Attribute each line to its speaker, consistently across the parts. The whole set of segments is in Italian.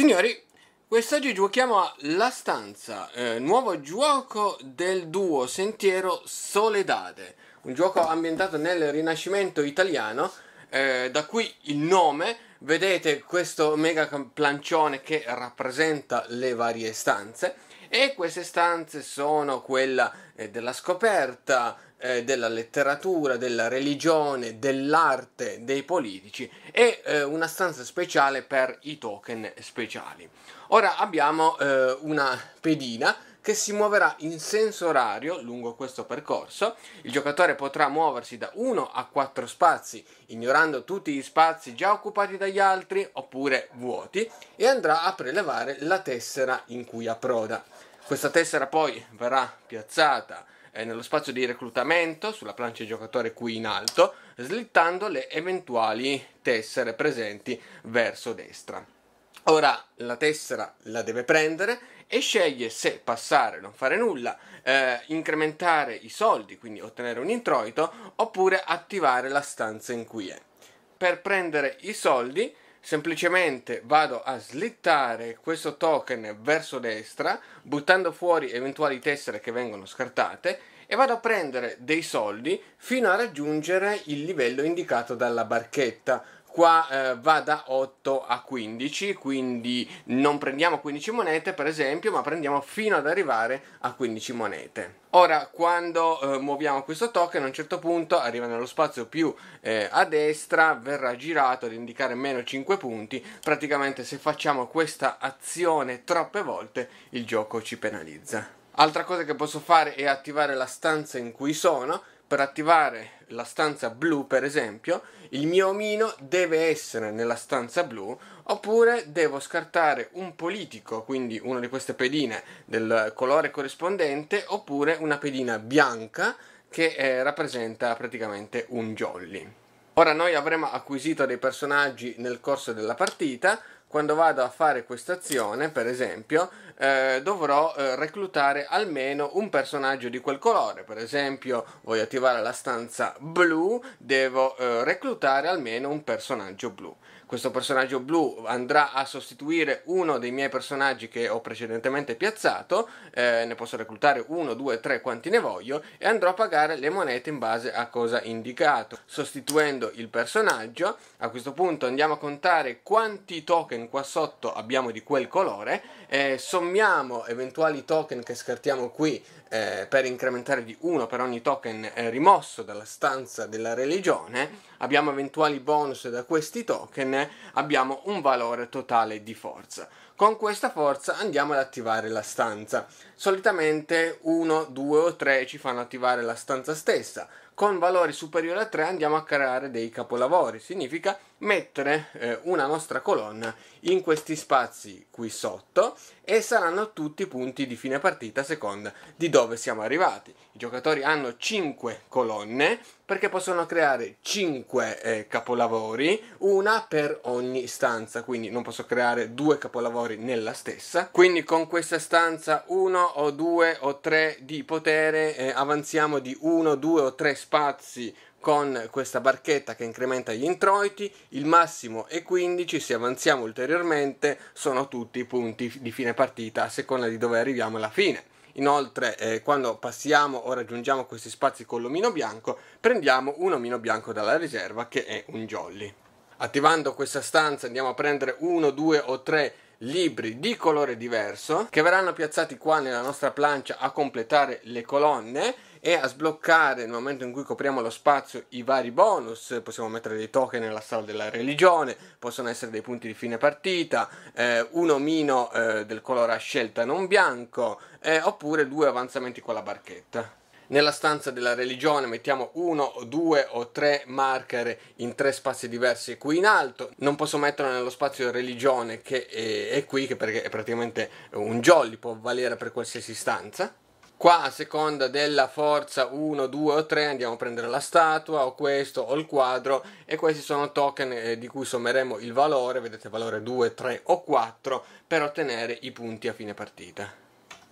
Speaker 1: Signori, quest'oggi giochiamo a La Stanza, eh, nuovo gioco del duo Sentiero Soledade, un gioco ambientato nel Rinascimento italiano, eh, da qui il nome, vedete questo mega plancione che rappresenta le varie stanze e queste stanze sono quella eh, della scoperta, eh, della letteratura, della religione, dell'arte, dei politici e eh, una stanza speciale per i token speciali. Ora abbiamo eh, una pedina che si muoverà in senso orario lungo questo percorso. Il giocatore potrà muoversi da 1 a 4 spazi, ignorando tutti gli spazi già occupati dagli altri oppure vuoti, e andrà a prelevare la tessera in cui approda. Questa tessera poi verrà piazzata eh, nello spazio di reclutamento sulla plancia giocatore qui in alto, slittando le eventuali tessere presenti verso destra. Ora la tessera la deve prendere e sceglie se passare, non fare nulla, eh, incrementare i soldi, quindi ottenere un introito, oppure attivare la stanza in cui è. Per prendere i soldi semplicemente vado a slittare questo token verso destra buttando fuori eventuali tessere che vengono scartate e vado a prendere dei soldi fino a raggiungere il livello indicato dalla barchetta qua eh, va da 8 a 15 quindi non prendiamo 15 monete per esempio ma prendiamo fino ad arrivare a 15 monete ora quando eh, muoviamo questo token a un certo punto arriva nello spazio più eh, a destra verrà girato ad indicare meno 5 punti praticamente se facciamo questa azione troppe volte il gioco ci penalizza altra cosa che posso fare è attivare la stanza in cui sono per attivare la stanza blu, per esempio, il mio omino deve essere nella stanza blu, oppure devo scartare un politico, quindi una di queste pedine del colore corrispondente, oppure una pedina bianca che eh, rappresenta praticamente un jolly. Ora noi avremo acquisito dei personaggi nel corso della partita, quando vado a fare quest'azione, per esempio, eh, dovrò eh, reclutare almeno un personaggio di quel colore. Per esempio, voglio attivare la stanza blu, devo eh, reclutare almeno un personaggio blu questo personaggio blu andrà a sostituire uno dei miei personaggi che ho precedentemente piazzato, eh, ne posso reclutare uno, due, tre, quanti ne voglio, e andrò a pagare le monete in base a cosa indicato, sostituendo il personaggio. A questo punto andiamo a contare quanti token qua sotto abbiamo di quel colore, eh, sommiamo eventuali token che scartiamo qui eh, per incrementare di uno per ogni token eh, rimosso dalla stanza della religione, abbiamo eventuali bonus da questi token fine eh, abbiamo un valore totale di forza. Con questa forza andiamo ad attivare la stanza. Solitamente 1, 2 o 3 ci fanno attivare la stanza stessa. Con valori superiori a 3 andiamo a creare dei capolavori. Significa che mettere eh, una nostra colonna in questi spazi qui sotto e saranno tutti punti di fine partita a seconda di dove siamo arrivati. I giocatori hanno 5 colonne perché possono creare 5 eh, capolavori, una per ogni stanza, quindi non posso creare due capolavori nella stessa. Quindi con questa stanza 1 o 2 o 3 di potere eh, avanziamo di 1, 2 o 3 spazi con questa barchetta che incrementa gli introiti, il massimo è 15, se avanziamo ulteriormente sono tutti punti di fine partita a seconda di dove arriviamo alla fine. Inoltre eh, quando passiamo o raggiungiamo questi spazi con l'omino bianco prendiamo un omino bianco dalla riserva che è un jolly. Attivando questa stanza andiamo a prendere 1, 2 o 3 libri di colore diverso che verranno piazzati qua nella nostra plancia a completare le colonne e a sbloccare nel momento in cui copriamo lo spazio i vari bonus, possiamo mettere dei token nella sala della religione, possono essere dei punti di fine partita, eh, un omino eh, del colore a scelta non bianco, eh, oppure due avanzamenti con la barchetta nella stanza della religione mettiamo uno, due o tre marker in tre spazi diversi qui in alto. Non posso metterlo nello spazio religione che è, è qui, che perché è praticamente un jolly, può valere per qualsiasi stanza. Qua a seconda della forza 1, 2 o 3 andiamo a prendere la statua o questo o il quadro e questi sono token eh, di cui sommeremo il valore, vedete valore 2, 3 o 4 per ottenere i punti a fine partita.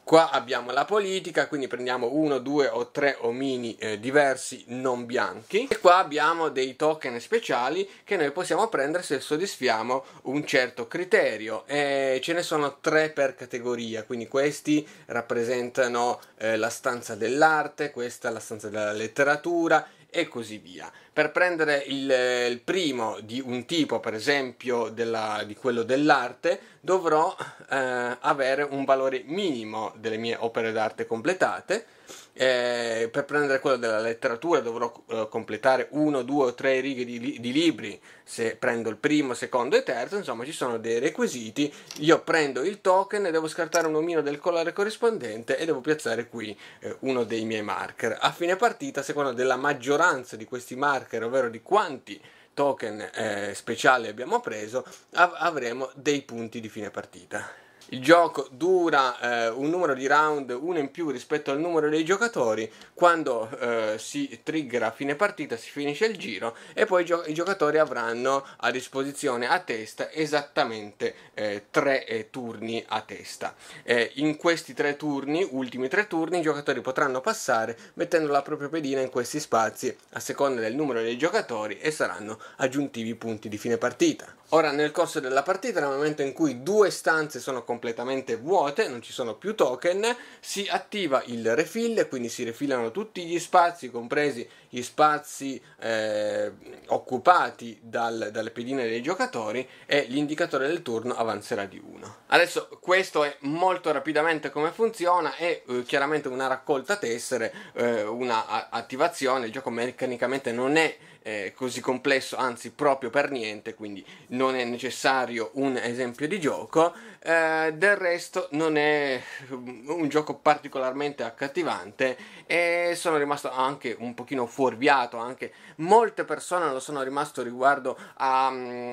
Speaker 1: Qua abbiamo la politica, quindi prendiamo uno, due o tre omini eh, diversi non bianchi. E qua abbiamo dei token speciali che noi possiamo prendere se soddisfiamo un certo criterio. E ce ne sono tre per categoria, quindi questi rappresentano eh, la stanza dell'arte, questa la stanza della letteratura, e così via. Per prendere il, eh, il primo di un tipo, per esempio della, di quello dell'arte, dovrò eh, avere un valore minimo delle mie opere d'arte completate eh, per prendere quello della letteratura dovrò eh, completare uno, due o tre righe di, di, libri se prendo il primo, secondo e terzo, insomma ci sono dei requisiti, io prendo il token devo scartare un omino del colore corrispondente e devo piazzare qui eh, uno dei miei marker. A fine partita, secondo della maggioranza di questi marker, ovvero di quanti token eh, speciali abbiamo preso, av- avremo dei punti di fine partita. Il gioco dura eh, un numero di round, uno in più rispetto al numero dei giocatori. Quando eh, si trigger a fine partita si finisce il giro e poi gio- i giocatori avranno a disposizione a testa esattamente eh, tre eh, turni a testa. Eh, in questi tre turni, ultimi tre turni, i giocatori potranno passare mettendo la propria pedina in questi spazi a seconda del numero dei giocatori e saranno aggiuntivi punti di fine partita. Ora, nel corso della partita, nel momento in cui due stanze sono comparate, completamente vuote, non ci sono più token, si attiva il refill, quindi si refillano tutti gli spazi, compresi gli spazi eh, occupati dal, dalle pedine dei giocatori e l'indicatore del turno avanzerà di 1. Adesso questo è molto rapidamente come funziona, è eh, chiaramente una raccolta tessere, eh, una attivazione, il gioco meccanicamente non è eh, così complesso, anzi proprio per niente, quindi non è necessario un esempio di gioco. Eh, del resto non è mm, un gioco particolarmente accattivante e sono rimasto anche un pochino fuorviato, anche molte persone lo sono rimasto riguardo a, mm,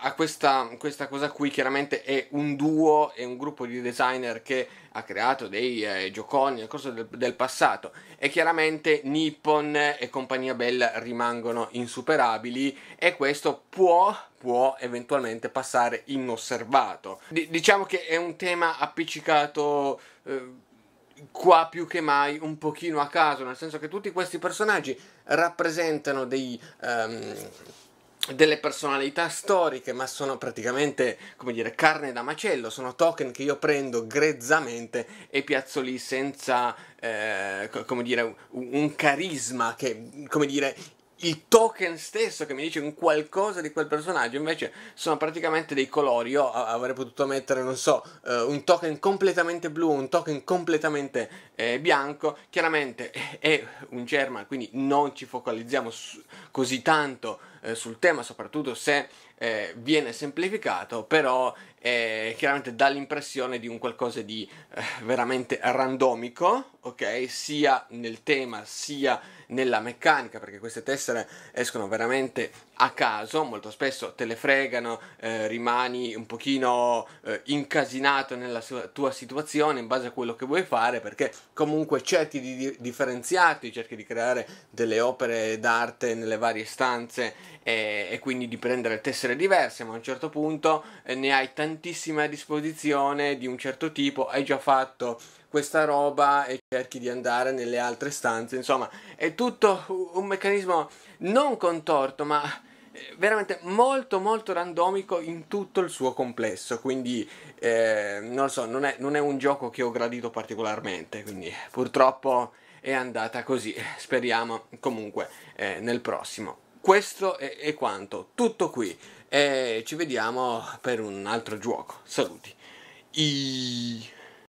Speaker 1: a questa, questa cosa qui, chiaramente è un duo, è un gruppo di designer che ha creato dei eh, gioconi nel corso del, del, passato e chiaramente Nippon e compagnia Bell rimangono insuperabili e questo può, può eventualmente passare inosservato. D- diciamo che è un tema appiccicato... Eh, qua più che mai un pochino a caso, nel senso che tutti questi personaggi rappresentano dei, um, delle personalità storiche, ma sono praticamente, come dire, carne da macello, sono token che io prendo grezzamente e piazzo lì senza, eh, come dire, un carisma che, come dire, il token stesso che mi dice un qualcosa di quel personaggio, invece sono praticamente dei colori. Io avrei potuto mettere, non so, eh, un token completamente blu, un token completamente eh, bianco. Chiaramente è un German, quindi non ci focalizziamo così tanto eh, sul tema, soprattutto se eh, viene semplificato, però eh, chiaramente dà l'impressione di un qualcosa di eh, veramente randomico, ok? Sia nel tema sia nella meccanica, perché queste tessere escono veramente a caso, molto spesso te le fregano, eh, rimani un pochino eh, incasinato nella sua, tua situazione in base a quello che vuoi fare, perché comunque cerchi di, di differenziarti, cerchi di creare delle opere d'arte nelle varie stanze eh, e quindi di prendere tessere essere diverse, ma a un certo punto eh, ne hai tantissime a disposizione di un certo tipo, hai già fatto questa roba e cerchi di andare nelle altre stanze, insomma, è tutto un meccanismo non contorto, ma eh, veramente molto molto randomico in tutto il suo complesso quindi eh, non lo so non è, non è, un gioco che ho gradito particolarmente quindi purtroppo è andata così speriamo comunque eh, nel prossimo questo è, è quanto, tutto qui. E ci vediamo per un altro gioco. Saluti. I...